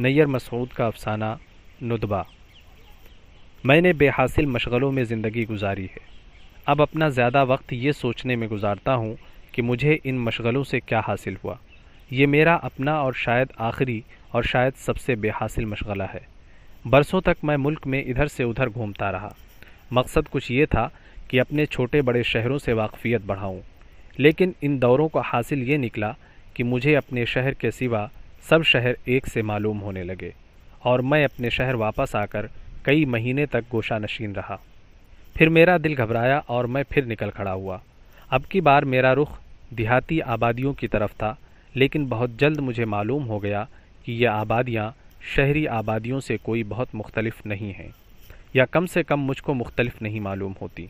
नैयर मसूद का अफसाना नुदबा मैंने बेहासिल मशगलों में ज़िंदगी गुजारी है अब अपना ज़्यादा वक्त ये सोचने में गुजारता हूँ कि मुझे इन मशगलों से क्या हासिल हुआ ये मेरा अपना और शायद आखिरी और शायद सबसे बेहासिल मशगला है बरसों तक मैं मुल्क में इधर से उधर घूमता रहा मकसद कुछ ये था कि अपने छोटे बड़े शहरों से वाकफ़ियत बढ़ाऊँ लेकिन इन दौरों का हासिल ये निकला कि मुझे अपने शहर के सिवा सब शहर एक से मालूम होने लगे और मैं अपने शहर वापस आकर कई महीने तक गोशा नशीन रहा फिर मेरा दिल घबराया और मैं फिर निकल खड़ा हुआ अब की बार मेरा रुख देहाती आबादियों की तरफ था लेकिन बहुत जल्द मुझे मालूम हो गया कि यह आबादियाँ शहरी आबादियों से कोई बहुत मुख्तलफ नहीं हैं या कम से कम मुझको मुख्तलफ नहीं मालूम होती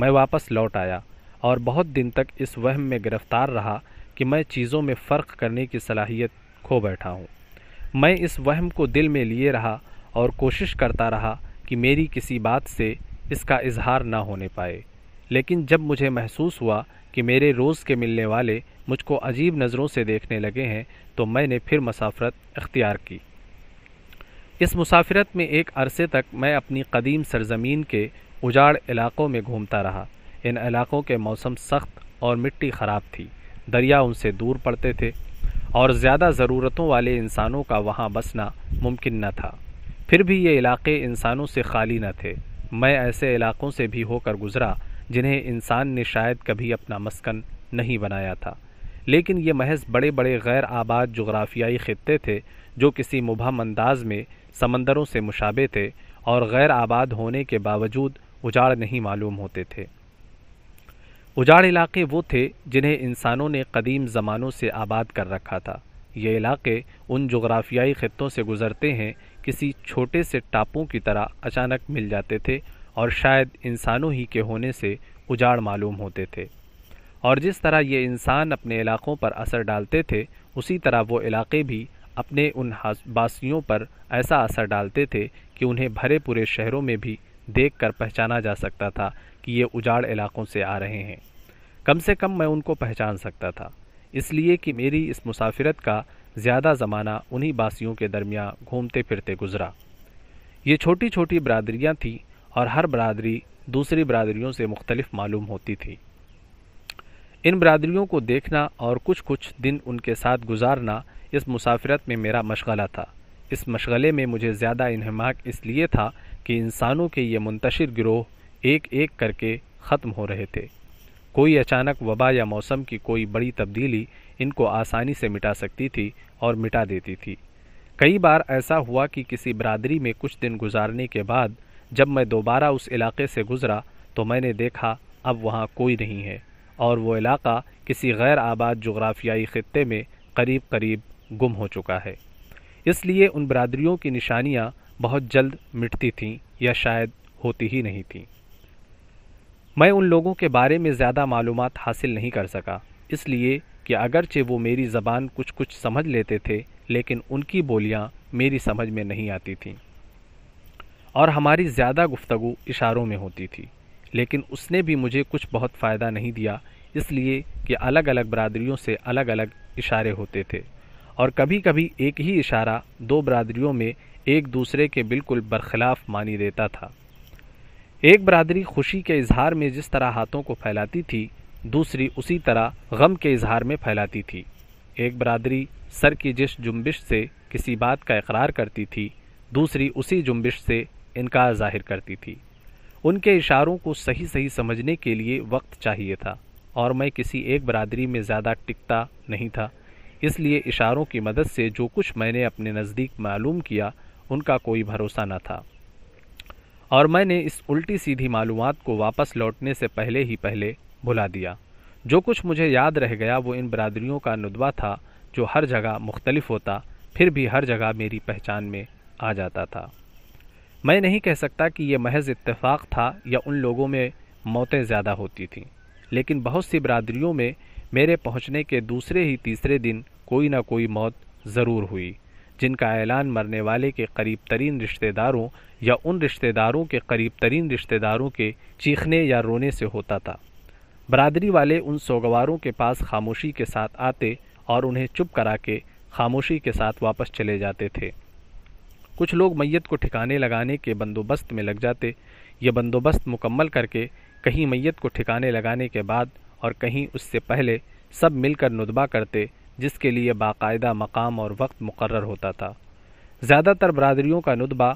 मैं वापस लौट आया और बहुत दिन तक इस वहम में गिरफ़्तार रहा कि मैं चीज़ों में फ़र्क करने की सलाहियत खो बैठा हूँ मैं इस वहम को दिल में लिए रहा और कोशिश करता रहा कि मेरी किसी बात से इसका इजहार ना होने पाए लेकिन जब मुझे महसूस हुआ कि मेरे रोज़ के मिलने वाले मुझको अजीब नज़रों से देखने लगे हैं तो मैंने फिर मुसाफरत अख्तियार की इस मुसाफिरत में एक अरसे तक मैं अपनी कदीम सरजमीन के उजाड़ इलाक़ों में घूमता रहा इन इलाक़ों के मौसम सख्त और मिट्टी ख़राब थी दरिया उनसे दूर पड़ते थे और ज़्यादा ज़रूरतों वाले इंसानों का वहाँ बसना मुमकिन न था फिर भी ये इलाके इंसानों से खाली न थे मैं ऐसे इलाकों से भी होकर गुज़रा जिन्हें इंसान ने शायद कभी अपना मस्कन नहीं बनाया था लेकिन ये महज बड़े बड़े गैर आबाद जुग्राफियाई ख़त्े थे जो किसी मुबहम अंदाज में समंदरों से मुशाबे थे और गैर आबाद होने के बावजूद उजाड़ नहीं मालूम होते थे उजाड़ इलाके वो थे जिन्हें इंसानों ने कदीम ज़मानों से आबाद कर रखा था ये इलाके उन जोग्राफियाई ख़त्ों से गुज़रते हैं किसी छोटे से टापू की तरह अचानक मिल जाते थे और शायद इंसानों ही के होने से उजाड़ मालूम होते थे और जिस तरह ये इंसान अपने इलाकों पर असर डालते थे उसी तरह वो इलाके भी अपने उन बासियों पर ऐसा असर डालते थे कि उन्हें भरे पूरे शहरों में भी देख कर पहचाना जा सकता था कि ये उजाड़ इलाकों से आ रहे हैं कम से कम मैं उनको पहचान सकता था इसलिए कि मेरी इस मुसाफिरत का ज़्यादा ज़माना उन्हीं बासियों के दरमियान घूमते फिरते गुजरा ये छोटी छोटी बरदरियाँ थीं और हर बरदरी दूसरी बरदरीों से मुख्तलिफ मालूम होती थी इन बरदरीों को देखना और कुछ कुछ दिन उनके साथ गुजारना इस मुसाफिरत में मेरा मशगला था इस मशगले में मुझे ज़्यादा इन्हमाक इसलिए था कि इंसानों के ये मुंतशिर गिरोह एक एक करके ख़त्म हो रहे थे कोई अचानक वबा या मौसम की कोई बड़ी तब्दीली इनको आसानी से मिटा सकती थी और मिटा देती थी कई बार ऐसा हुआ कि किसी बरादरी में कुछ दिन गुजारने के बाद जब मैं दोबारा उस इलाके से गुज़रा तो मैंने देखा अब वहाँ कोई नहीं है और वो इलाका किसी गैर आबाद जग्राफियाई ख़त्े में करीब करीब गुम हो चुका है इसलिए उन बरदरीों की निशानियाँ बहुत जल्द मिटती थीं या शायद होती ही नहीं थीं मैं उन लोगों के बारे में ज़्यादा मालूम हासिल नहीं कर सका इसलिए कि अगरचे वो मेरी ज़बान कुछ कुछ समझ लेते थे लेकिन उनकी बोलियाँ मेरी समझ में नहीं आती थीं और हमारी ज़्यादा गुफ्तगु इशारों में होती थी लेकिन उसने भी मुझे कुछ बहुत फ़ायदा नहीं दिया इसलिए कि अलग अलग बरदरीों से अलग अलग इशारे होते थे और कभी कभी एक ही इशारा दो बरदरीों में एक दूसरे के बिल्कुल बरखिलाफ़ मानी देता था एक बरदरी खुशी के इजहार में जिस तरह हाथों को फैलाती थी दूसरी उसी तरह गम के इजहार में फैलाती थी एक बरदरी सर की जिस जुम्बिश से किसी बात का इकरार करती थी दूसरी उसी जुम्बिश से इनकार जाहिर करती थी उनके इशारों को सही सही समझने के लिए वक्त चाहिए था और मैं किसी एक बरदरी में ज़्यादा टिकता नहीं था इसलिए इशारों की मदद से जो कुछ मैंने अपने नज़दीक मालूम किया उनका कोई भरोसा न था और मैंने इस उल्टी सीधी मालूम को वापस लौटने से पहले ही पहले भुला दिया जो कुछ मुझे याद रह गया वो इन बरदरीों का नुदबा था जो हर जगह मुख्तलिफ होता फिर भी हर जगह मेरी पहचान में आ जाता था मैं नहीं कह सकता कि यह महज इतफाक़ था या उन लोगों में मौतें ज़्यादा होती थीं लेकिन बहुत सी बरदरीों में मेरे पहुंचने के दूसरे ही तीसरे दिन कोई ना कोई मौत ज़रूर हुई जिनका ऐलान मरने वाले के करीब तरीन रिश्तेदारों या उन रिश्तेदारों के करीब तरीन रिश्तेदारों के चीखने या रोने से होता था बरादरी वाले उन सोगवारों के पास खामोशी के साथ आते और उन्हें चुप करा के खामोशी के साथ वापस चले जाते थे कुछ लोग मैयत को ठिकाने लगाने के बंदोबस्त में लग जाते ये बंदोबस्त मुकम्मल करके कहीं मैयत को ठिकाने लगाने के बाद और कहीं उससे पहले सब मिलकर नुदबा करते जिसके लिए बाकायदा मकाम और वक्त मुकर होता था ज़्यादातर बरदरीों का नुदबा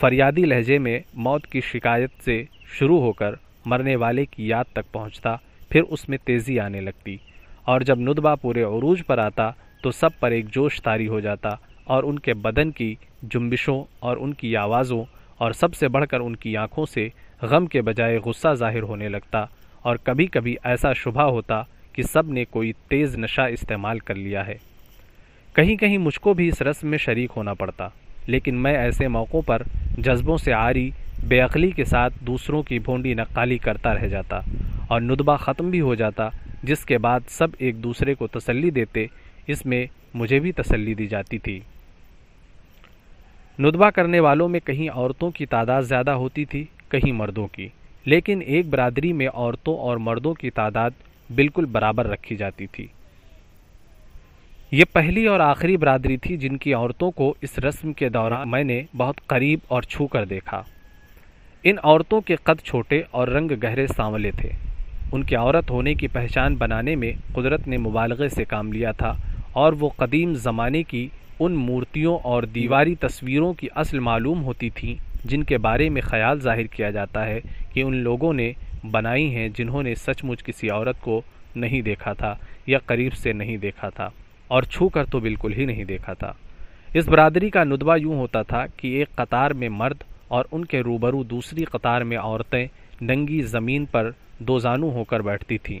फरियादी लहजे में मौत की शिकायत से शुरू होकर मरने वाले की याद तक पहुंचता फिर उसमें तेज़ी आने लगती और जब नुदबा पूरे अरूज पर आता तो सब पर एक जोश तारी हो जाता और उनके बदन की जुम्बिशों और उनकी आवाज़ों और सबसे बढ़कर उनकी आँखों से गम के बजाय गुस्सा जाहिर होने लगता और कभी कभी ऐसा शुभा होता कि सब ने कोई तेज़ नशा इस्तेमाल कर लिया है कहीं कहीं मुझको भी इस रस्म में शरीक होना पड़ता लेकिन मैं ऐसे मौक़ों पर जज्बों से आरी बेअली के साथ दूसरों की भोंडी नक्काली करता रह जाता और नुदबा ख़त्म भी हो जाता जिसके बाद सब एक दूसरे को तसल्ली देते इसमें मुझे भी तसल्ली दी जाती थी नुदबा करने वालों में कहीं औरतों की तादाद ज़्यादा होती थी कहीं मर्दों की लेकिन एक बरदरी में औरतों और मर्दों की तादाद बिल्कुल बराबर रखी जाती थी ये पहली और आखिरी बरादरी थी जिनकी औरतों को इस रस्म के दौरान मैंने बहुत करीब और छू कर देखा इन औरतों के कद छोटे और रंग गहरे सांवले थे उनके औरत होने की पहचान बनाने में कुदरत ने मुबालगे से काम लिया था और वो कदीम ज़माने की उन मूर्तियों और दीवारी तस्वीरों की असल मालूम होती थीं जिनके बारे में ख्याल जाहिर किया जाता है कि उन लोगों ने बनाई हैं जिन्होंने सचमुच किसी औरत को नहीं देखा था या करीब से नहीं देखा था और छू कर तो बिल्कुल ही नहीं देखा था इस बरादरी का नुदबा यूँ होता था कि एक कतार में मर्द और उनके रूबरू दूसरी कतार में औरतें नंगी ज़मीन पर दोजानू होकर बैठती थीं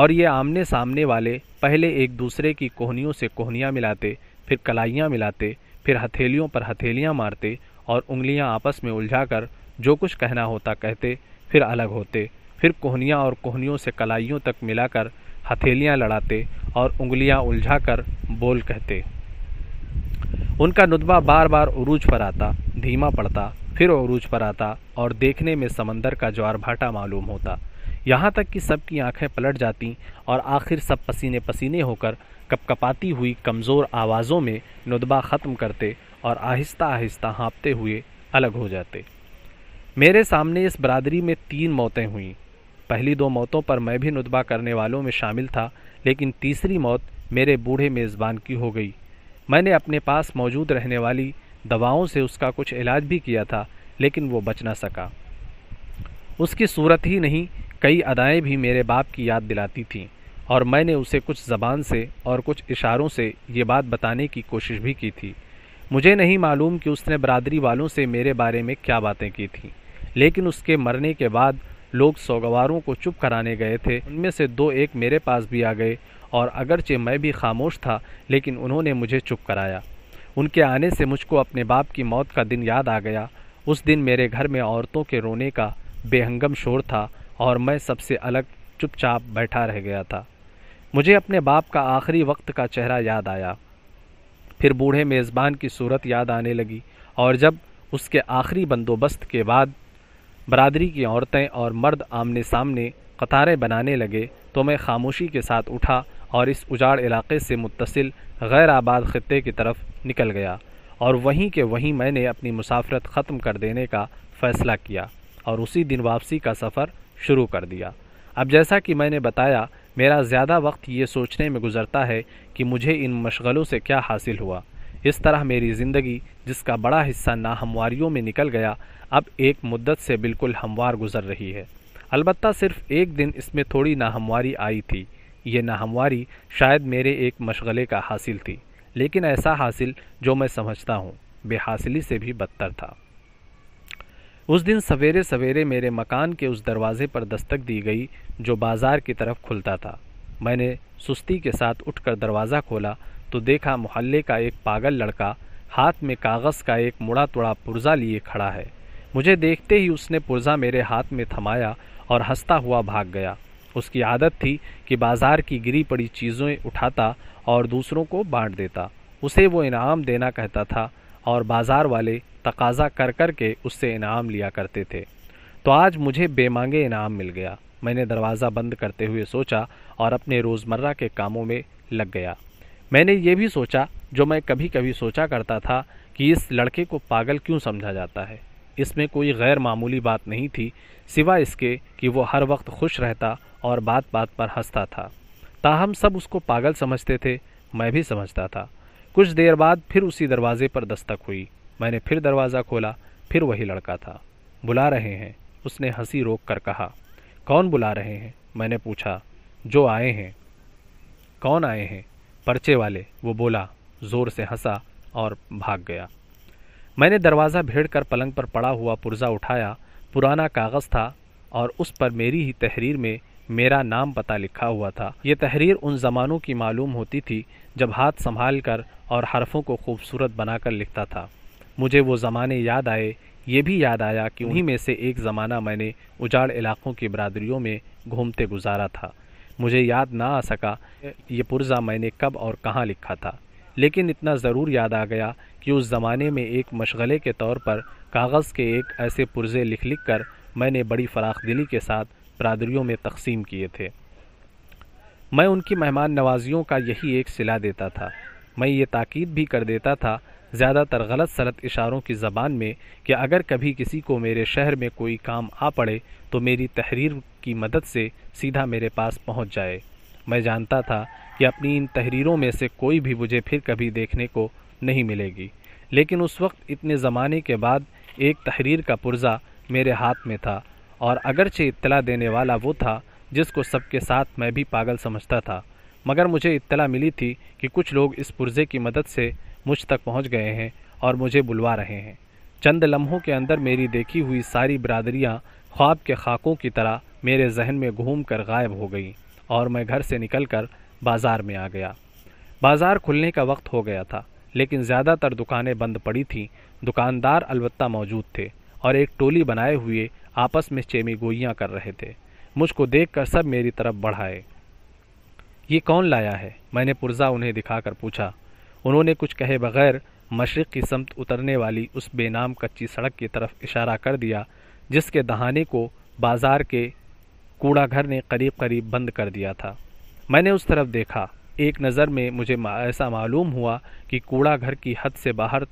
और ये आमने सामने वाले पहले एक दूसरे की कोहनियों से कोहनियाँ मिलाते फिर कलाइयाँ मिलाते फिर हथेलियों पर हथेलियाँ मारते और उंगलियाँ आपस में उलझा जो कुछ कहना होता कहते फिर अलग होते फिर कोहनिया और कोहनियों से कलाइयों तक मिलाकर हथेलियां लड़ाते और उंगलियां उलझाकर बोल कहते उनका नुतबा बार बार उरूज पर आता धीमा पड़ता फिर उरूज पर आता और देखने में समंदर का ज्वार भाटा मालूम होता यहाँ तक कि सबकी आंखें पलट जाती और आखिर सब पसीने पसीने होकर कपकपाती हुई कमज़ोर आवाज़ों में नुतबा ख़त्म करते और आहिस्ता आहिस्ता हाँपते हुए अलग हो जाते मेरे सामने इस बरदरी में तीन मौतें हुईं पहली दो मौतों पर मैं भी नुतबा करने वालों में शामिल था लेकिन तीसरी मौत मेरे बूढ़े मेज़बान की हो गई मैंने अपने पास मौजूद रहने वाली दवाओं से उसका कुछ इलाज भी किया था लेकिन वो बच ना सका उसकी सूरत ही नहीं कई अदाएँ भी मेरे बाप की याद दिलाती थीं और मैंने उसे कुछ ज़बान से और कुछ इशारों से ये बात बताने की कोशिश भी की थी मुझे नहीं मालूम कि उसने बरदरी वालों से मेरे बारे में क्या बातें की थी लेकिन उसके मरने के बाद लोग सौगवारों को चुप कराने गए थे उनमें से दो एक मेरे पास भी आ गए और अगरचे मैं भी खामोश था लेकिन उन्होंने मुझे चुप कराया उनके आने से मुझको अपने बाप की मौत का दिन याद आ गया उस दिन मेरे घर में औरतों के रोने का बेहंगम शोर था और मैं सबसे अलग चुपचाप बैठा रह गया था मुझे अपने बाप का आखिरी वक्त का चेहरा याद आया फिर बूढ़े मेज़बान की सूरत याद आने लगी और जब उसके आखिरी बंदोबस्त के बाद बरदरी की औरतें और मर्द आमने सामने कतारें बनाने लगे तो मैं खामोशी के साथ उठा और इस उजाड़ इलाके से मुतसिल गैर आबाद ख़त्े की तरफ निकल गया और वहीं के वहीं मैंने अपनी मुसाफरत ख़त्म कर देने का फ़ैसला किया और उसी दिन वापसी का सफ़र शुरू कर दिया अब जैसा कि मैंने बताया मेरा ज़्यादा वक्त ये सोचने में गुज़रता है कि मुझे इन मशगलों से क्या हासिल हुआ इस तरह मेरी ज़िंदगी जिसका बड़ा हिस्सा नाहमवारियों में निकल गया अब एक मुद्दत से बिल्कुल हमवार गुजर रही है अलबत्त सिर्फ एक दिन इसमें थोड़ी नाहमवारी आई थी ये नाहमवारी शायद मेरे एक मशगले का हासिल थी लेकिन ऐसा हासिल जो मैं समझता हूँ बेहासिली से भी बदतर था उस दिन सवेरे सवेरे मेरे मकान के उस दरवाज़े पर दस्तक दी गई जो बाज़ार की तरफ खुलता था मैंने सुस्ती के साथ उठकर दरवाज़ा खोला तो देखा मोहल्ले का एक पागल लड़का हाथ में कागज़ का एक मुड़ा तुड़ा पुर्जा लिए खड़ा है मुझे देखते ही उसने पुर्जा मेरे हाथ में थमाया और हंसता हुआ भाग गया उसकी आदत थी कि बाज़ार की गिरी पड़ी चीज़ें उठाता और दूसरों को बांट देता उसे वो इनाम देना कहता था और बाज़ार वाले तकाजा कर कर के उससे इनाम लिया करते थे तो आज मुझे बेमांगे इनाम मिल गया मैंने दरवाज़ा बंद करते हुए सोचा और अपने रोज़मर्रा के कामों में लग गया मैंने ये भी सोचा जो मैं कभी कभी सोचा करता था कि इस लड़के को पागल क्यों समझा जाता है इसमें कोई गैर मामूली बात नहीं थी सिवा इसके कि वो हर वक्त खुश रहता और बात बात पर हंसता था ताहम सब उसको पागल समझते थे मैं भी समझता था कुछ देर बाद फिर उसी दरवाज़े पर दस्तक हुई मैंने फिर दरवाज़ा खोला फिर वही लड़का था बुला रहे हैं उसने हंसी रोक कर कहा कौन बुला रहे हैं मैंने पूछा जो आए हैं कौन आए हैं पर्चे वाले वो बोला जोर से हंसा और भाग गया मैंने दरवाज़ा भेड़ कर पलंग पर पड़ा हुआ पुर्जा उठाया पुराना कागज़ था और उस पर मेरी ही तहरीर में मेरा नाम पता लिखा हुआ था ये तहरीर उन ज़मानों की मालूम होती थी जब हाथ संभाल कर और हरफों को खूबसूरत बनाकर लिखता था मुझे वो ज़माने याद आए ये भी याद आया कि उन्हीं में से एक ज़माना मैंने उजाड़ इलाक़ों की बरदरीों में घूमते गुजारा था मुझे याद ना आ सका ये पुर्जा मैंने कब और कहाँ लिखा था लेकिन इतना ज़रूर याद आ गया कि उस ज़माने में एक मशगले के तौर पर कागज़ के एक ऐसे पुर्जे लिख लिख कर मैंने बड़ी फराख दिली के साथ बरदरीों में तकसीम किए थे मैं उनकी मेहमान नवाजियों का यही एक सिला देता था मैं ये ताक़ीद भी कर देता था ज़्यादातर गलत सलत इशारों की ज़बान में कि अगर कभी किसी को मेरे शहर में कोई काम आ पड़े तो मेरी तहरीर की मदद से सीधा मेरे पास पहुंच जाए मैं जानता था कि अपनी इन तहरीरों में से कोई भी मुझे फिर कभी देखने को नहीं मिलेगी लेकिन उस वक्त इतने ज़माने के बाद एक तहरीर का पुर्ज़ा मेरे हाथ में था और अगरचे इत्तला देने वाला वो था जिसको सबके साथ मैं भी पागल समझता था मगर मुझे इत्तला मिली थी कि कुछ लोग इस पुर्ज़े की मदद से मुझ तक पहुंच गए हैं और मुझे बुलवा रहे हैं चंद लम्हों के अंदर मेरी देखी हुई सारी बरादरियाँ ख्वाब के खाकों की तरह मेरे जहन में घूम कर गायब हो गई और मैं घर से निकल कर बाज़ार में आ गया बाज़ार खुलने का वक्त हो गया था लेकिन ज़्यादातर दुकानें बंद पड़ी थीं दुकानदार अलबत्ता मौजूद थे और एक टोली बनाए हुए आपस में चेमी गोइयाँ कर रहे थे मुझको देख कर सब मेरी तरफ बढ़ाए ये कौन लाया है मैंने पुर्जा उन्हें दिखाकर पूछा उन्होंने कुछ कहे बगैर मशरक़ की समत उतरने वाली उस बेनाम कच्ची सड़क की तरफ इशारा कर दिया जिसके दहाने को बाजार के कूड़ा घर ने करीब करीब बंद कर दिया था मैंने उस तरफ देखा एक नज़र में मुझे ऐसा मालूम हुआ कि कूड़ा घर की हद से बाहर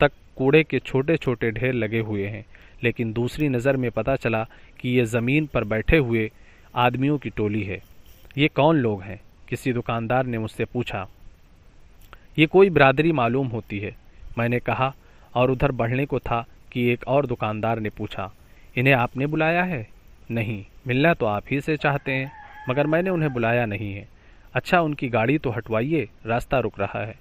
तक कूड़े के छोटे छोटे ढेर लगे हुए हैं लेकिन दूसरी नज़र में पता चला कि ये ज़मीन पर बैठे हुए आदमियों की टोली है ये कौन लोग हैं किसी दुकानदार ने मुझसे पूछा ये कोई बिरादरी मालूम होती है मैंने कहा और उधर बढ़ने को था कि एक और दुकानदार ने पूछा इन्हें आपने बुलाया है नहीं मिलना तो आप ही से चाहते हैं मगर मैंने उन्हें बुलाया नहीं है अच्छा उनकी गाड़ी तो हटवाइए रास्ता रुक रहा है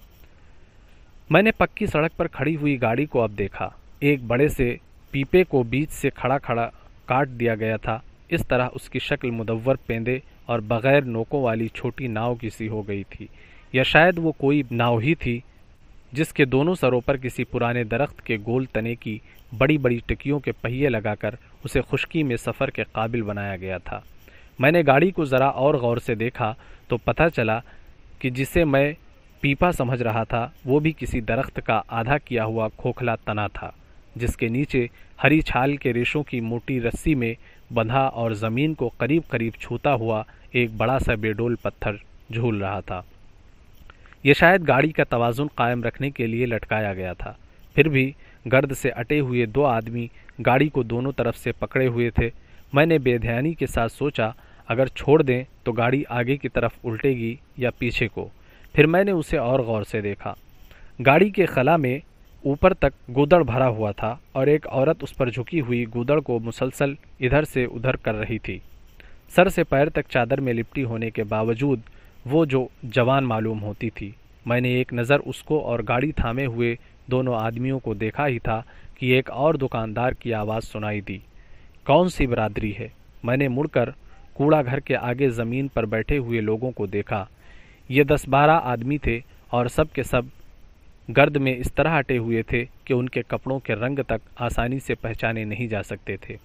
मैंने पक्की सड़क पर खड़ी हुई गाड़ी को अब देखा एक बड़े से पीपे को बीच से खड़ा खड़ा काट दिया गया था इस तरह उसकी शक्ल मुदवर पेंदे और बग़ैर नोकों वाली छोटी नाव की सी हो गई थी या शायद वो कोई नाव ही थी जिसके दोनों सरों पर किसी पुराने दरख्त के गोल तने की बड़ी बड़ी टिकियों के पहिए लगाकर उसे खुश्की में सफ़र के काबिल बनाया गया था मैंने गाड़ी को ज़रा और गौर से देखा तो पता चला कि जिसे मैं पीपा समझ रहा था वो भी किसी दरख्त का आधा किया हुआ खोखला तना था जिसके नीचे हरी छाल के रेशों की मोटी रस्सी में बंधा और ज़मीन को करीब करीब छूता हुआ एक बड़ा सा बेडोल पत्थर झूल रहा था ये शायद गाड़ी का तोज़ुन कायम रखने के लिए लटकाया गया था फिर भी गर्द से अटे हुए दो आदमी गाड़ी को दोनों तरफ से पकड़े हुए थे मैंने बेध्यानी के साथ सोचा अगर छोड़ दें तो गाड़ी आगे की तरफ उल्टेगी या पीछे को फिर मैंने उसे और गौर से देखा गाड़ी के खला में ऊपर तक गुदड़ भरा हुआ था और एक औरत उस पर झुकी हुई गुदड़ को मुसलसल इधर से उधर कर रही थी सर से पैर तक चादर में लिपटी होने के बावजूद वो जो जवान मालूम होती थी मैंने एक नज़र उसको और गाड़ी थामे हुए दोनों आदमियों को देखा ही था कि एक और दुकानदार की आवाज़ सुनाई दी कौन सी बरादरी है मैंने मुड़कर कूड़ा घर के आगे ज़मीन पर बैठे हुए लोगों को देखा ये दस बारह आदमी थे और सब के सब गर्द में इस तरह हटे हुए थे कि उनके कपड़ों के रंग तक आसानी से पहचाने नहीं जा सकते थे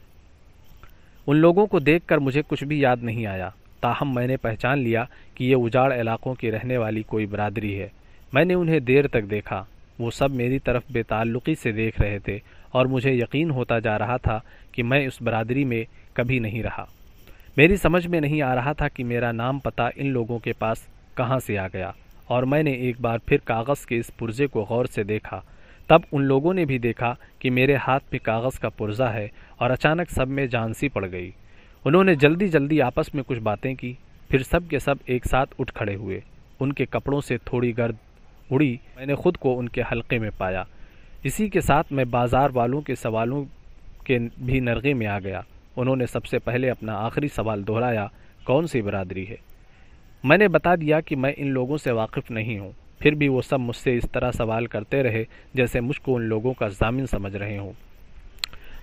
उन लोगों को देखकर मुझे कुछ भी याद नहीं आया ताहम मैंने पहचान लिया कि ये उजाड़ इलाक़ों की रहने वाली कोई बरदरी है मैंने उन्हें देर तक देखा वो सब मेरी तरफ़ बेताल्लुकी से देख रहे थे और मुझे यकीन होता जा रहा था कि मैं उस बरदरी में कभी नहीं रहा मेरी समझ में नहीं आ रहा था कि मेरा नाम पता इन लोगों के पास कहाँ से आ गया और मैंने एक बार फिर कागज़ के इस पुर्जे को गौर से देखा तब उन लोगों ने भी देखा कि मेरे हाथ में कागज़ का पुर्जा है और अचानक सब में जानसी पड़ गई उन्होंने जल्दी जल्दी आपस में कुछ बातें की फिर सब के सब एक साथ उठ खड़े हुए उनके कपड़ों से थोड़ी गर्द उड़ी मैंने खुद को उनके हलके में पाया इसी के साथ मैं बाज़ार वालों के सवालों के भी नरगे में आ गया उन्होंने सबसे पहले अपना आखिरी सवाल दोहराया कौन सी बरदरी है मैंने बता दिया कि मैं इन लोगों से वाकिफ़ नहीं हूँ फिर भी वो सब मुझसे इस तरह सवाल करते रहे जैसे मुझको उन लोगों का जामिन समझ रहे हों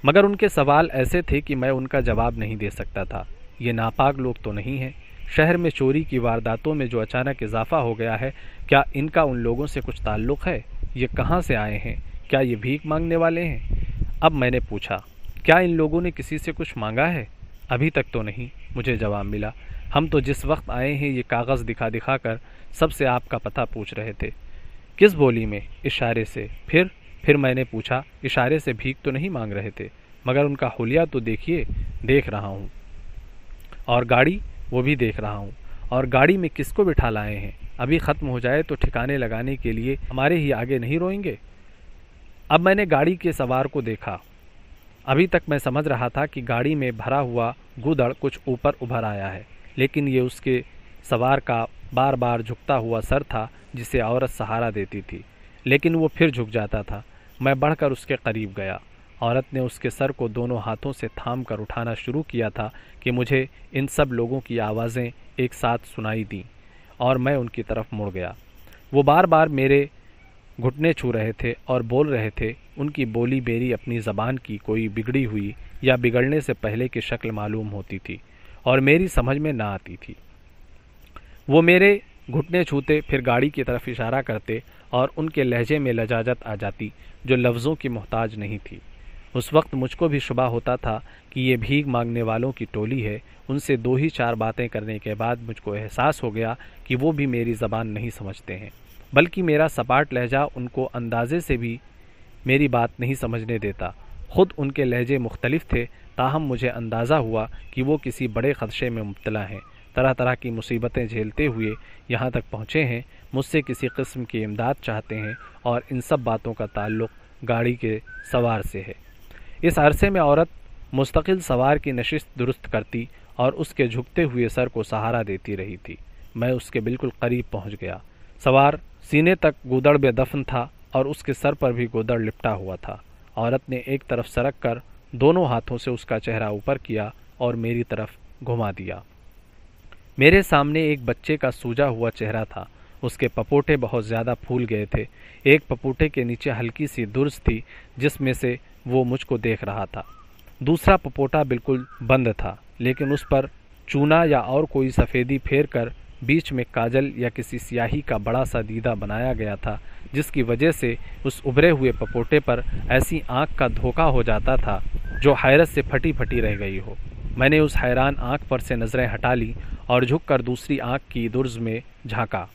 मगर उनके सवाल ऐसे थे कि मैं उनका जवाब नहीं दे सकता था ये नापाक लोग तो नहीं हैं शहर में चोरी की वारदातों में जो अचानक इजाफा हो गया है क्या इनका उन लोगों से कुछ ताल्लुक़ है ये कहाँ से आए हैं क्या ये भीख मांगने वाले हैं अब मैंने पूछा क्या इन लोगों ने किसी से कुछ मांगा है अभी तक तो नहीं मुझे जवाब मिला हम तो जिस वक्त आए हैं ये कागज़ दिखा दिखा कर सबसे आपका पता पूछ रहे थे किस बोली में इशारे से फिर फिर मैंने पूछा इशारे से भीख तो नहीं मांग रहे थे मगर उनका होलिया तो देखिए देख रहा हूँ और गाड़ी वो भी देख रहा हूँ और गाड़ी में किसको बिठा लाए हैं अभी ख़त्म हो जाए तो ठिकाने लगाने के लिए हमारे ही आगे नहीं रोएंगे अब मैंने गाड़ी के सवार को देखा अभी तक मैं समझ रहा था कि गाड़ी में भरा हुआ गुदड़ कुछ ऊपर उभर आया है लेकिन ये उसके सवार का बार बार झुकता हुआ सर था जिसे औरत सहारा देती थी लेकिन वो फिर झुक जाता था मैं बढ़कर उसके करीब गया औरत ने उसके सर को दोनों हाथों से थाम कर उठाना शुरू किया था कि मुझे इन सब लोगों की आवाज़ें एक साथ सुनाई दीं और मैं उनकी तरफ मुड़ गया वो बार बार मेरे घुटने छू रहे थे और बोल रहे थे उनकी बोली बेरी अपनी ज़बान की कोई बिगड़ी हुई या बिगड़ने से पहले की शक्ल मालूम होती थी और मेरी समझ में ना आती थी वो मेरे घुटने छूते फिर गाड़ी की तरफ इशारा करते और उनके लहजे में लजाजत आ जाती जो लफ्ज़ों की मोहताज नहीं थी उस वक्त मुझको भी शुबा होता था कि ये भीख मांगने वालों की टोली है उनसे दो ही चार बातें करने के बाद मुझको एहसास हो गया कि वो भी मेरी ज़बान नहीं समझते हैं बल्कि मेरा सपाट लहजा उनको अंदाजे से भी मेरी बात नहीं समझने देता ख़ुद उनके लहजे मुख्तलिफ थे ताहम मुझे अंदाज़ा हुआ कि वो किसी बड़े ख़दशे में मुबतला हैं तरह तरह की मुसीबतें झेलते हुए यहाँ तक पहुँचे हैं मुझसे किसी किस्म की इमदाद चाहते हैं और इन सब बातों का ताल्लुक़ गाड़ी के सवार से है इस अरसे में औरत मुस्तकिल सवार की नशिस्त दुरुस्त करती और उसके झुकते हुए सर को सहारा देती रही थी मैं उसके बिल्कुल करीब पहुंच गया सवार सीने तक गोदड़ बे दफन था और उसके सर पर भी गोदड़ लिपटा हुआ था औरत ने एक तरफ सरक कर दोनों हाथों से उसका चेहरा ऊपर किया और मेरी तरफ घुमा दिया मेरे सामने एक बच्चे का सूजा हुआ चेहरा था उसके पपोटे बहुत ज़्यादा फूल गए थे एक पपोटे के नीचे हल्की सी दुर्ज थी जिसमें से वो मुझको देख रहा था दूसरा पपोटा बिल्कुल बंद था लेकिन उस पर चूना या और कोई सफ़ेदी फेर कर बीच में काजल या किसी स्याही का बड़ा सा दीदा बनाया गया था जिसकी वजह से उस उभरे हुए पपोटे पर ऐसी आँख का धोखा हो जाता था जो हैरत से फटी फटी रह गई हो मैंने उस हैरान आंख पर से नज़रें हटा ली और झुककर दूसरी आंख की दुर्ज में झांका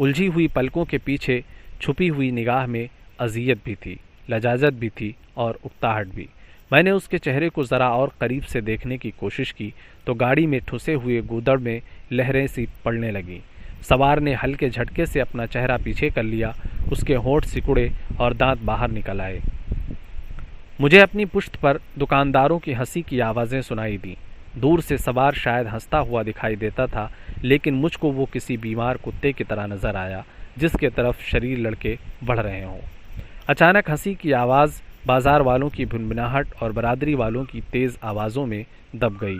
उलझी हुई पलकों के पीछे छुपी हुई निगाह में अजियत भी थी लजाजत भी थी और उकताहट भी मैंने उसके चेहरे को ज़रा और करीब से देखने की कोशिश की तो गाड़ी में ठुसे हुए गोदड़ में लहरें सी पड़ने लगीं सवार ने हल्के झटके से अपना चेहरा पीछे कर लिया उसके होठ सिकुड़े और दांत बाहर निकल आए मुझे अपनी पुश्त पर दुकानदारों की हंसी की आवाज़ें सुनाई दीं दूर से सवार शायद हंसता हुआ दिखाई देता था लेकिन मुझको वो किसी बीमार कुत्ते की तरह नज़र आया जिसके तरफ शरीर लड़के बढ़ रहे हों अचानक हंसी की आवाज़ बाज़ार वालों की भुनभुनाहट और बरादरी वालों की तेज़ आवाज़ों में दब गई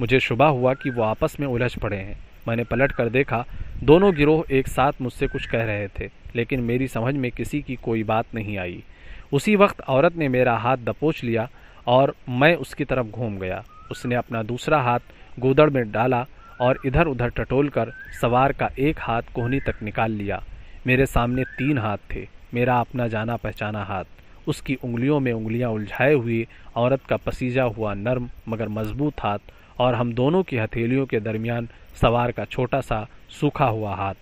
मुझे शुबा हुआ कि वो आपस में उलझ पड़े हैं मैंने पलट कर देखा दोनों गिरोह एक साथ मुझसे कुछ कह रहे थे लेकिन मेरी समझ में किसी की कोई बात नहीं आई उसी वक्त औरत ने मेरा हाथ दपोच लिया और मैं उसकी तरफ घूम गया उसने अपना दूसरा हाथ गोदड़ में डाला और इधर उधर टटोल कर सवार का एक हाथ कोहनी तक निकाल लिया मेरे सामने तीन हाथ थे मेरा अपना जाना पहचाना हाथ उसकी उंगलियों में उंगलियां उलझाए हुए औरत का पसीजा हुआ नर्म मगर मजबूत हाथ और हम दोनों की हथेलियों के दरमियान सवार का छोटा सा सूखा हुआ हाथ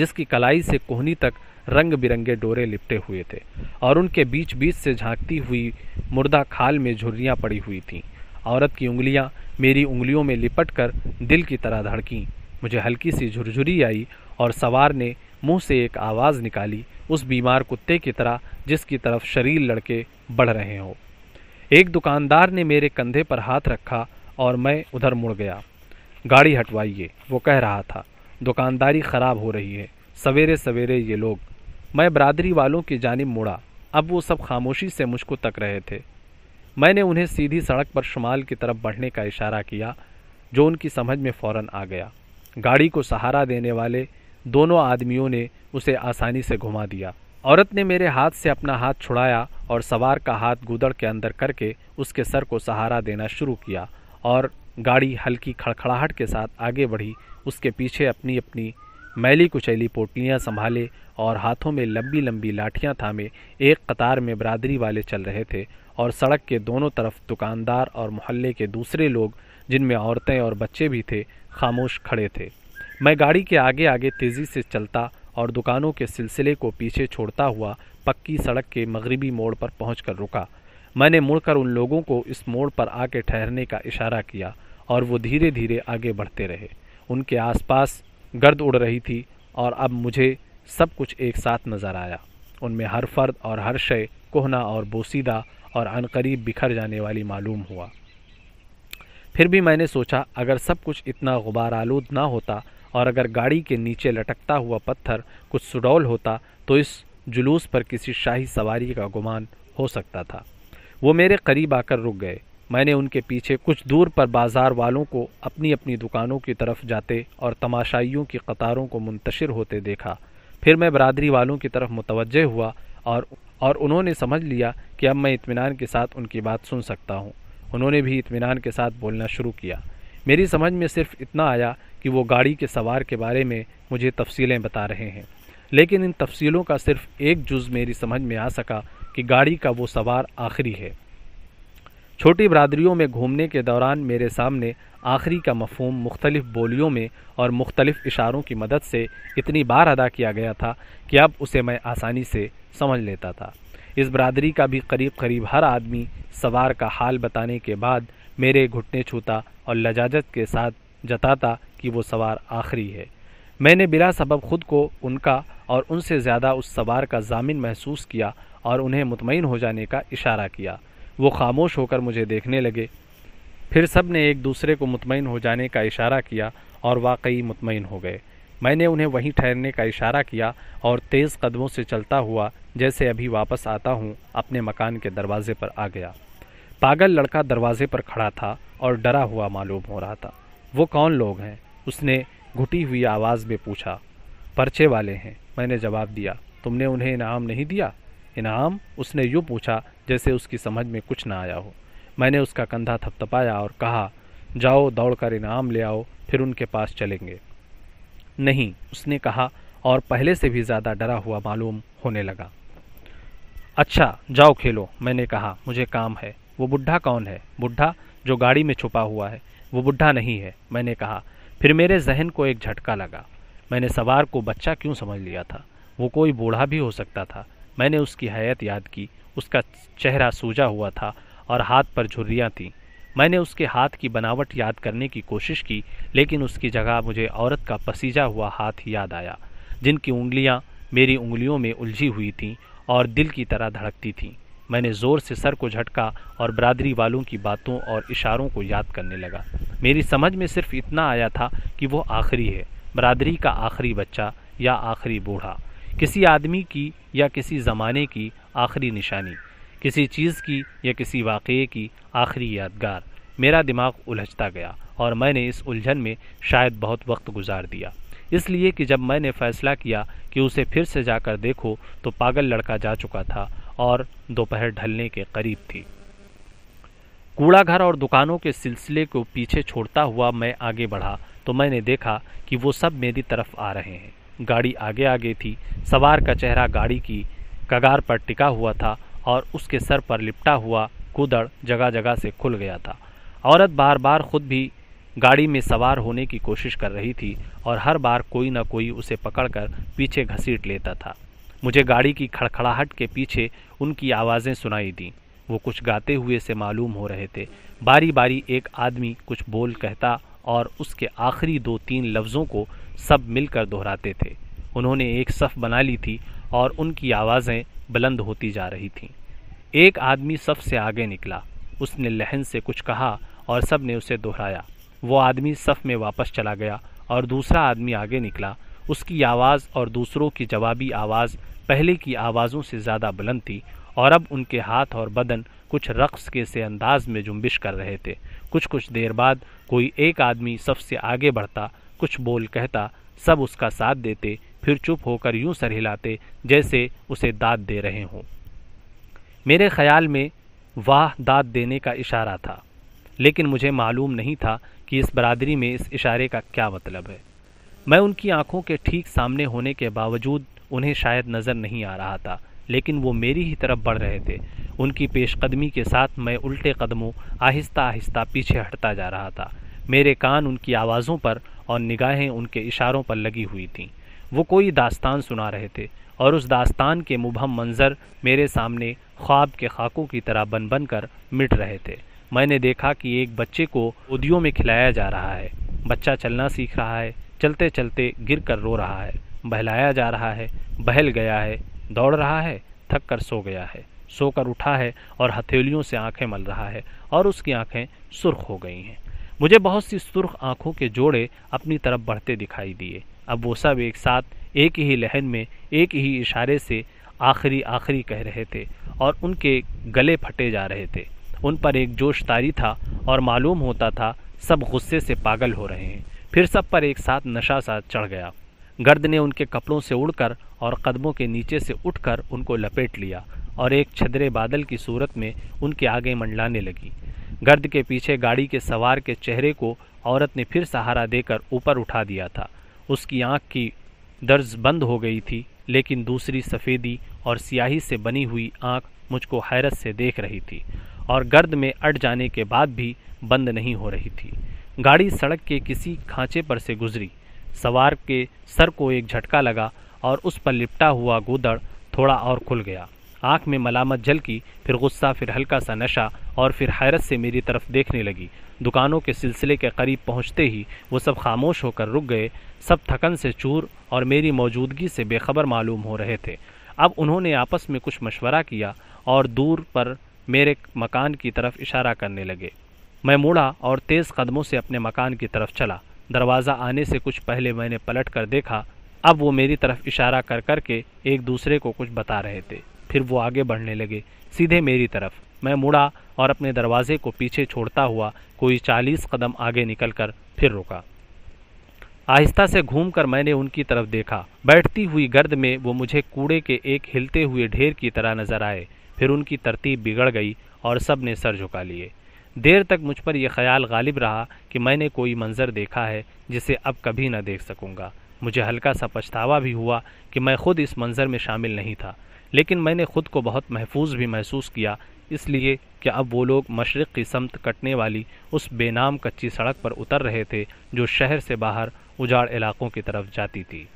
जिसकी कलाई से कोहनी तक रंग बिरंगे डोरे लिपटे हुए थे और उनके बीच बीच से झांकती हुई मुर्दा खाल में झुर्रियाँ पड़ी हुई थीं औरत की उंगलियां मेरी उंगलियों में लिपट कर दिल की तरह धड़कीं मुझे हल्की सी झुरझुरी आई और सवार ने मुंह से एक आवाज़ निकाली उस बीमार कुत्ते की तरह जिसकी तरफ शरीर लड़के बढ़ रहे हो एक दुकानदार ने मेरे कंधे पर हाथ रखा और मैं उधर मुड़ गया गाड़ी हटवाइए वो कह रहा था दुकानदारी ख़राब हो रही है सवेरे सवेरे ये लोग मैं बरादरी वालों की जानब मुड़ा अब वो सब खामोशी से मुझको तक रहे थे मैंने उन्हें सीधी सड़क पर शुमाल की तरफ बढ़ने का इशारा किया जो उनकी समझ में फौरन आ गया गाड़ी को सहारा देने वाले दोनों आदमियों ने उसे आसानी से घुमा दिया औरत ने मेरे हाथ से अपना हाथ छुड़ाया और सवार का हाथ गुदड़ के अंदर करके उसके सर को सहारा देना शुरू किया और गाड़ी हल्की खड़खड़ाहट के साथ आगे बढ़ी उसके पीछे अपनी अपनी मैली कुचैली पोटलियाँ संभाले और हाथों में लंबी लंबी लाठियाँ थामे एक कतार में बरादरी वाले चल रहे थे और सड़क के दोनों तरफ दुकानदार और मोहल्ले के दूसरे लोग जिनमें औरतें और बच्चे भी थे खामोश खड़े थे मैं गाड़ी के आगे आगे तेज़ी से चलता और दुकानों के सिलसिले को पीछे छोड़ता हुआ पक्की सड़क के मगरबी मोड़ पर पहुँच कर रुका मैंने मुड़कर उन लोगों को इस मोड़ पर आके ठहरने का इशारा किया और वो धीरे धीरे आगे बढ़ते रहे उनके आसपास गर्द उड़ रही थी और अब मुझे सब कुछ एक साथ नज़र आया उनमें हर फर्द और हर शय कोहना और बोसीदा और अनकरीब बिखर जाने वाली मालूम हुआ फिर भी मैंने सोचा अगर सब कुछ इतना गुबार आलूद ना होता और अगर गाड़ी के नीचे लटकता हुआ पत्थर कुछ सुडौल होता तो इस जुलूस पर किसी शाही सवारी का गुमान हो सकता था वो मेरे करीब आकर रुक गए मैंने उनके पीछे कुछ दूर पर बाज़ार वालों को अपनी अपनी दुकानों की तरफ जाते और तमाशाइयों की कतारों को मुंतशिर होते देखा फिर मैं बरदरी वालों की तरफ मुतवजह हुआ और और उन्होंने समझ लिया कि अब मैं इतमान के साथ उनकी बात सुन सकता हूँ उन्होंने भी इतमान के साथ बोलना शुरू किया मेरी समझ में सिर्फ इतना आया कि वो गाड़ी के सवार के बारे में मुझे तफसीलें बता रहे हैं लेकिन इन तफसीलों का सिर्फ एक जुज़ मेरी समझ में आ सका कि गाड़ी का वो सवार आखिरी है छोटी बरदरीों में घूमने के दौरान मेरे सामने आखिरी का मफहम मुख्तलिफ़ बोलियों में और मुख्तलिफ़ इशारों की मदद से इतनी बार अदा किया गया था कि अब उसे मैं आसानी से समझ लेता था इस बरदरी का भी करीब करीब हर आदमी सवार का हाल बताने के बाद मेरे घुटने छूता और लजाजत के साथ जताता कि वो सवार आखिरी है मैंने बिला सबब ख़ुद को उनका और उनसे ज़्यादा उस सवार का जामिन महसूस किया और उन्हें मुतमिन हो जाने का इशारा किया वो खामोश होकर मुझे देखने लगे फिर सब ने एक दूसरे को मुतमिन हो जाने का इशारा किया और वाकई मुतमिन हो गए मैंने उन्हें वहीं ठहरने का इशारा किया और तेज़ कदमों से चलता हुआ जैसे अभी वापस आता हूँ अपने मकान के दरवाजे पर आ गया पागल लड़का दरवाजे पर खड़ा था और डरा हुआ मालूम हो रहा था वो कौन लोग हैं उसने घुटी हुई आवाज़ में पूछा पर्चे वाले हैं मैंने जवाब दिया तुमने उन्हें इनाम नहीं दिया इनाम उसने यूँ पूछा जैसे उसकी समझ में कुछ ना आया हो मैंने उसका कंधा थपथपाया और कहा जाओ दौड़कर इनाम ले आओ फिर उनके पास चलेंगे नहीं उसने कहा और पहले से भी ज़्यादा डरा हुआ मालूम होने लगा अच्छा जाओ खेलो मैंने कहा मुझे काम है वो बुढ़ा कौन है बुढ़ा जो गाड़ी में छुपा हुआ है वो बुढ़ा नहीं है मैंने कहा फिर मेरे जहन को एक झटका लगा मैंने सवार को बच्चा क्यों समझ लिया था वो कोई बूढ़ा भी हो सकता था मैंने उसकी हयात याद की उसका चेहरा सूजा हुआ था और हाथ पर झुर्रियाँ थीं मैंने उसके हाथ की बनावट याद करने की कोशिश की लेकिन उसकी जगह मुझे औरत का पसीजा हुआ हाथ याद आया जिनकी उंगलियां मेरी उंगलियों में उलझी हुई थीं और दिल की तरह धड़कती थीं मैंने ज़ोर से सर को झटका और बरादरी वालों की बातों और इशारों को याद करने लगा मेरी समझ में सिर्फ इतना आया था कि वो आखिरी है बरादरी का आखिरी बच्चा या आखिरी बूढ़ा किसी आदमी की या किसी ज़माने की आखिरी निशानी किसी चीज़ की या किसी वाक़े की आखिरी यादगार मेरा दिमाग उलझता गया और मैंने इस उलझन में शायद बहुत वक्त गुजार दिया इसलिए कि जब मैंने फ़ैसला किया कि उसे फिर से जाकर देखो तो पागल लड़का जा चुका था और दोपहर ढलने के करीब थी कूड़ा घर और दुकानों के सिलसिले को पीछे छोड़ता हुआ मैं आगे बढ़ा तो मैंने देखा कि वो सब मेरी तरफ आ रहे हैं गाड़ी आगे आगे थी सवार का चेहरा गाड़ी की कगार पर टिका हुआ था और उसके सर पर लिपटा हुआ कुदड़ जगह जगह से खुल गया था औरत बार बार खुद भी गाड़ी में सवार होने की कोशिश कर रही थी और हर बार कोई ना कोई उसे पकड़कर पीछे घसीट लेता था मुझे गाड़ी की खड़खड़ाहट के पीछे उनकी आवाज़ें सुनाई दीं वो कुछ गाते हुए से मालूम हो रहे थे बारी बारी एक आदमी कुछ बोल कहता और उसके आखिरी दो तीन लफ्ज़ों को सब मिलकर दोहराते थे उन्होंने एक सफ़ बना ली थी और उनकी आवाज़ें बुलंद होती जा रही थीं एक आदमी सबसे आगे निकला उसने लहन से कुछ कहा और सब ने उसे दोहराया वो आदमी सफ़ में वापस चला गया और दूसरा आदमी आगे निकला उसकी आवाज़ और दूसरों की जवाबी आवाज़ पहले की आवाज़ों से ज़्यादा बुलंद थी और अब उनके हाथ और बदन कुछ रक्स के से अंदाज में जुम्बिश कर रहे थे कुछ कुछ देर बाद कोई एक आदमी सबसे आगे बढ़ता कुछ बोल कहता सब उसका साथ देते फिर चुप होकर यूं सर हिलाते जैसे उसे दाद दे रहे हों मेरे ख्याल में वाह दाद देने का इशारा था लेकिन मुझे मालूम नहीं था कि इस बरादरी में इस इशारे का क्या मतलब है मैं उनकी आंखों के ठीक सामने होने के बावजूद उन्हें शायद नज़र नहीं आ रहा था लेकिन वो मेरी ही तरफ बढ़ रहे थे उनकी पेशकदमी के साथ मैं उल्टे कदमों आहिस्ता आहिस्ता पीछे हटता जा रहा था मेरे कान उनकी आवाज़ों पर और निगाहें उनके इशारों पर लगी हुई थीं वो कोई दास्तान सुना रहे थे और उस दास्तान के मुबहम मंज़र मेरे सामने ख्वाब के खाकों की तरह बन बन कर मिट रहे थे मैंने देखा कि एक बच्चे को उदियों में खिलाया जा रहा है बच्चा चलना सीख रहा है चलते चलते गिर कर रो रहा है बहलाया जा रहा है बहल गया है दौड़ रहा है थक कर सो गया है सोकर उठा है और हथेलियों से आंखें मल रहा है और उसकी आंखें सुर्ख हो गई हैं मुझे बहुत सी सुर्ख आंखों के जोड़े अपनी तरफ बढ़ते दिखाई दिए अब वो सब एक साथ एक ही लहन में एक ही इशारे से आखिरी आखिरी कह रहे थे और उनके गले फटे जा रहे थे उन पर एक जोश तारी था और मालूम होता था सब गुस्से से पागल हो रहे हैं फिर सब पर एक साथ नशा सा चढ़ गया गर्द ने उनके कपड़ों से उड़कर और कदमों के नीचे से उठकर उनको लपेट लिया और एक छदरे बादल की सूरत में उनके आगे मंडलाने लगी गर्द के पीछे गाड़ी के सवार के चेहरे को औरत ने फिर सहारा देकर ऊपर उठा दिया था उसकी आँख की दर्ज बंद हो गई थी लेकिन दूसरी सफ़ेदी और स्याही से बनी हुई आँख मुझको हैरत से देख रही थी और गर्द में अट जाने के बाद भी बंद नहीं हो रही थी गाड़ी सड़क के किसी खांचे पर से गुजरी सवार के सर को एक झटका लगा और उस पर लिपटा हुआ गोदड़ थोड़ा और खुल गया आँख में मलामत झलकी फिर गुस्सा फिर हल्का सा नशा और फिर हैरत से मेरी तरफ देखने लगी दुकानों के सिलसिले के करीब पहुंचते ही वो सब खामोश होकर रुक गए सब थकन से चूर और मेरी मौजूदगी से बेखबर मालूम हो रहे थे अब उन्होंने आपस में कुछ मशवरा किया और दूर पर मेरे मकान की तरफ इशारा करने लगे मैं मुड़ा और तेज़ कदमों से अपने मकान की तरफ चला दरवाज़ा आने से कुछ पहले मैंने पलट कर देखा अब वो मेरी तरफ इशारा कर करके एक दूसरे को कुछ बता रहे थे फिर वो आगे बढ़ने लगे सीधे मेरी तरफ मैं मुड़ा और अपने दरवाजे को पीछे छोड़ता हुआ कोई चालीस कदम आगे निकलकर फिर रुका आहिस्ता से घूमकर मैंने उनकी तरफ देखा बैठती हुई गर्द में वो मुझे कूड़े के एक हिलते हुए ढेर की तरह नजर आए फिर उनकी तरतीब बिगड़ गई और सब ने सर झुका लिए देर तक मुझ पर यह ख्याल गालिब रहा कि मैंने कोई मंज़र देखा है जिसे अब कभी न देख सकूंगा मुझे हल्का सा पछतावा भी हुआ कि मैं खुद इस मंज़र में शामिल नहीं था लेकिन मैंने खुद को बहुत महफूज भी महसूस किया इसलिए कि अब वो लोग मशरक़ की समत कटने वाली उस बेनाम कच्ची सड़क पर उतर रहे थे जो शहर से बाहर उजाड़ इलाकों की तरफ जाती थी